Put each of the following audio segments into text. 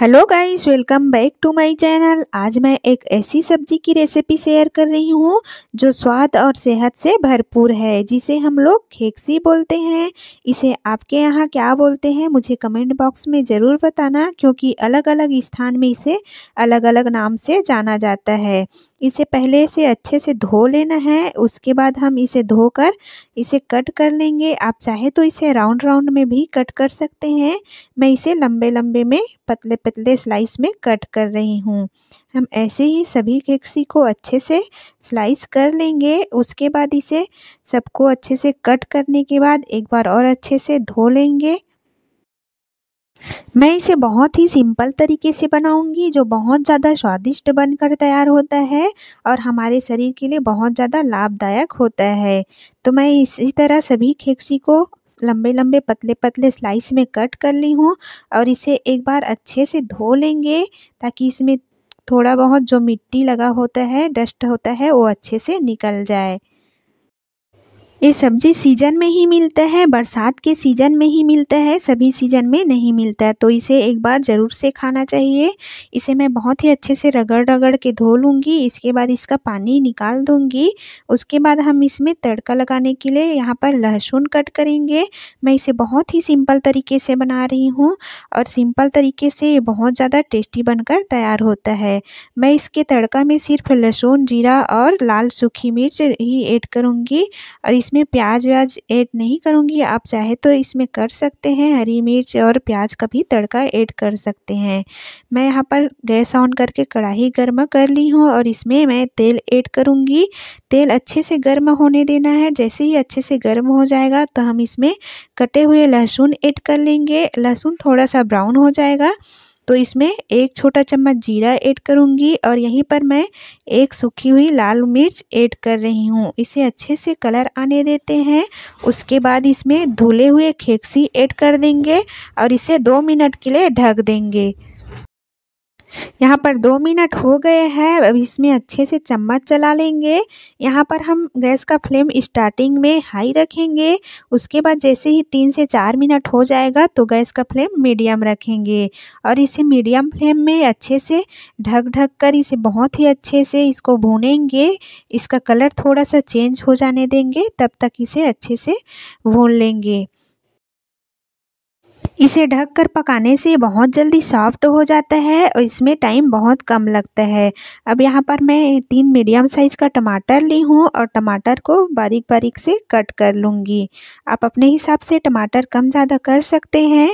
hello guys welcome back to my channel आज मैं एक ऐसी सब्जी की रेसिपी शेयर कर रही हूँ जो स्वाद और सेहत से भरपूर है जिसे हम लोग खेक्सी बोलते हैं इसे आपके यहाँ क्या बोलते हैं मुझे कमेंट बॉक्स में ज़रूर बताना क्योंकि अलग अलग स्थान में इसे अलग अलग नाम से जाना जाता है इसे पहले से अच्छे से धो लेना है उसके बाद हम इसे धोकर इसे कट कर लेंगे आप चाहे तो इसे राउंड राउंड में भी कट कर सकते हैं मैं इसे लंबे लंबे में पतले पतले स्लाइस में कट कर रही हूँ हम ऐसे ही सभी केक्सी को अच्छे से स्लाइस कर लेंगे उसके बाद इसे सबको अच्छे से कट करने के बाद एक बार और अच्छे से धो लेंगे मैं इसे बहुत ही सिंपल तरीके से बनाऊंगी जो बहुत ज़्यादा स्वादिष्ट बनकर तैयार होता है और हमारे शरीर के लिए बहुत ज़्यादा लाभदायक होता है तो मैं इसी तरह सभी खेक्सी को लंबे लंबे पतले पतले स्लाइस में कट कर ली हूँ और इसे एक बार अच्छे से धो लेंगे ताकि इसमें थोड़ा बहुत जो मिट्टी लगा होता है डस्ट होता है वो अच्छे से निकल जाए ये सब्जी सीजन में ही मिलता है बरसात के सीजन में ही मिलता है सभी सीजन में नहीं मिलता है तो इसे एक बार ज़रूर से खाना चाहिए इसे मैं बहुत ही अच्छे से रगड़ रगड़ के धो लूँगी इसके बाद इसका पानी निकाल दूँगी उसके बाद हम इसमें तड़का लगाने के लिए यहाँ पर लहसुन कट करेंगे मैं इसे बहुत ही सिंपल तरीके से बना रही हूँ और सिंपल तरीके से ये बहुत ज़्यादा टेस्टी बनकर तैयार होता है मैं इसके तड़का में सिर्फ लहसुन जीरा और लाल सूखी मिर्च ही ऐड करूँगी और इस इसमें प्याज व्याज ऐड नहीं करूँगी आप चाहे तो इसमें कर सकते हैं हरी मिर्च और प्याज का भी तड़का ऐड कर सकते हैं मैं यहाँ पर गैस ऑन करके कढ़ाई गर्मा कर ली हूँ और इसमें मैं तेल ऐड करूँगी तेल अच्छे से गर्म होने देना है जैसे ही अच्छे से गर्म हो जाएगा तो हम इसमें कटे हुए लहसुन ऐड कर लेंगे लहसुन थोड़ा सा ब्राउन हो जाएगा तो इसमें एक छोटा चम्मच जीरा ऐड करूँगी और यहीं पर मैं एक सूखी हुई लाल मिर्च ऐड कर रही हूँ इसे अच्छे से कलर आने देते हैं उसके बाद इसमें धुले हुए खेक्सी ऐड कर देंगे और इसे दो मिनट के लिए ढक देंगे यहाँ पर दो मिनट हो गए हैं अब इसमें अच्छे से चम्मच चला लेंगे यहाँ पर हम गैस का फ्लेम स्टार्टिंग में हाई रखेंगे उसके बाद जैसे ही तीन से चार मिनट हो जाएगा तो गैस का फ्लेम मीडियम रखेंगे और इसे मीडियम फ्लेम में अच्छे से ढक ढक कर इसे बहुत ही अच्छे से इसको भूनेंगे इसका कलर थोड़ा सा चेंज हो जाने देंगे तब तक इसे अच्छे से भून लेंगे इसे ढककर पकाने से बहुत जल्दी सॉफ्ट हो जाता है और इसमें टाइम बहुत कम लगता है अब यहाँ पर मैं तीन मीडियम साइज़ का टमाटर ली हूँ और टमाटर को बारीक बारीक से कट कर लूँगी आप अपने हिसाब से टमाटर कम ज़्यादा कर सकते हैं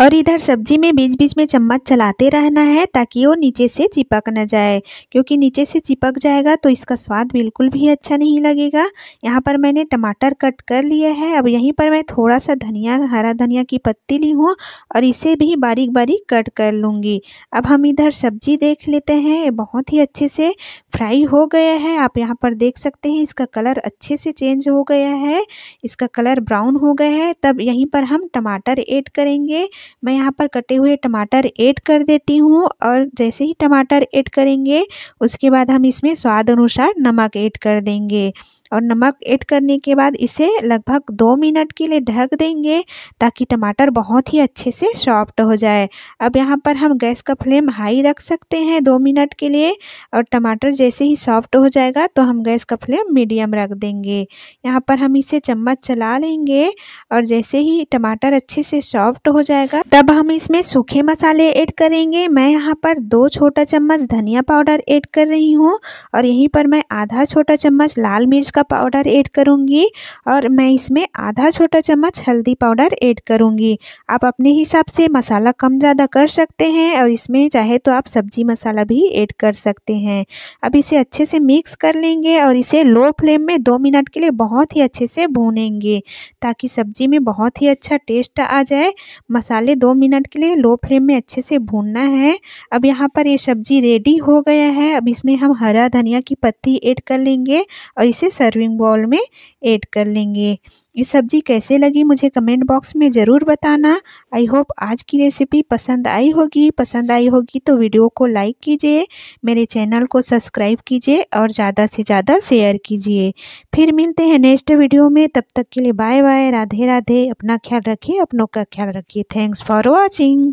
और इधर सब्जी में बीच बीच में चम्मच चलाते रहना है ताकि वो नीचे से चिपक न जाए क्योंकि नीचे से चिपक जाएगा तो इसका स्वाद बिल्कुल भी अच्छा नहीं लगेगा यहाँ पर मैंने टमाटर कट कर लिए है अब यहीं पर मैं थोड़ा सा धनिया हरा धनिया की पत्ती ली हूँ और इसे भी बारीक बारीक कट कर लूँगी अब हम इधर सब्जी देख लेते हैं बहुत ही अच्छे से फ्राई हो गया है आप यहाँ पर देख सकते हैं इसका कलर अच्छे से चेंज हो गया है इसका कलर ब्राउन हो गया है तब यहीं पर हम टमाटर ऐड करेंगे मैं यहाँ पर कटे हुए टमाटर ऐड कर देती हूँ और जैसे ही टमाटर ऐड करेंगे उसके बाद हम इसमें स्वाद अनुसार नमक ऐड कर देंगे और नमक ऐड करने के बाद इसे लगभग दो मिनट के लिए ढक देंगे ताकि टमाटर बहुत ही अच्छे से सॉफ्ट हो जाए अब यहाँ पर हम गैस का फ्लेम हाई रख सकते हैं दो मिनट के लिए और टमाटर जैसे ही सॉफ्ट हो जाएगा तो हम गैस का फ्लेम मीडियम रख देंगे यहाँ पर हम इसे चम्मच चला लेंगे और जैसे ही टमाटर अच्छे से सॉफ्ट हो जाएगा तब हम इसमें सूखे मसाले ऐड करेंगे मैं यहाँ पर दो छोटा चम्मच धनिया पाउडर ऐड कर रही हूँ और यहीं पर मैं आधा छोटा चम्मच लाल मिर्च का पाउडर ऐड करूँगी और मैं इसमें आधा छोटा चम्मच हल्दी पाउडर ऐड करूँगी आप अपने हिसाब से मसाला कम ज़्यादा कर सकते हैं और इसमें चाहे तो आप सब्जी मसाला भी ऐड कर सकते हैं अब इसे अच्छे से मिक्स कर लेंगे और इसे लो फ्लेम में दो मिनट के लिए बहुत ही अच्छे से भूनेंगे ताकि सब्जी में बहुत ही अच्छा टेस्ट आ जाए मसाले दो मिनट के लिए लो फ्लेम में अच्छे से भूनना है अब यहाँ पर ये सब्जी रेडी हो गया है अब इसमें हम हरा धनिया की पत्ती ऐड कर लेंगे और इसे सर्व सर्विंग बॉल में ऐड कर लेंगे ये सब्ज़ी कैसे लगी मुझे कमेंट बॉक्स में ज़रूर बताना आई होप आज की रेसिपी पसंद आई होगी पसंद आई होगी तो वीडियो को लाइक कीजिए मेरे चैनल को सब्सक्राइब कीजिए और ज़्यादा से ज़्यादा शेयर कीजिए फिर मिलते हैं नेक्स्ट वीडियो में तब तक के लिए बाय बाय राधे राधे अपना ख्याल रखिए अपनों का ख्याल रखिए थैंक्स फॉर वॉचिंग